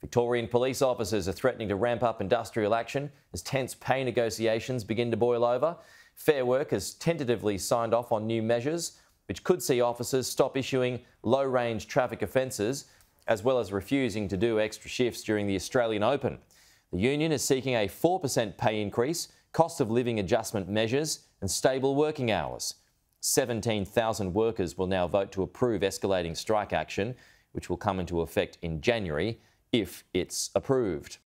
Victorian police officers are threatening to ramp up industrial action as tense pay negotiations begin to boil over. Fair Work has tentatively signed off on new measures, which could see officers stop issuing low range traffic offences, as well as refusing to do extra shifts during the Australian Open. The union is seeking a 4% pay increase, cost of living adjustment measures, and stable working hours. 17,000 workers will now vote to approve escalating strike action, which will come into effect in January if it's approved.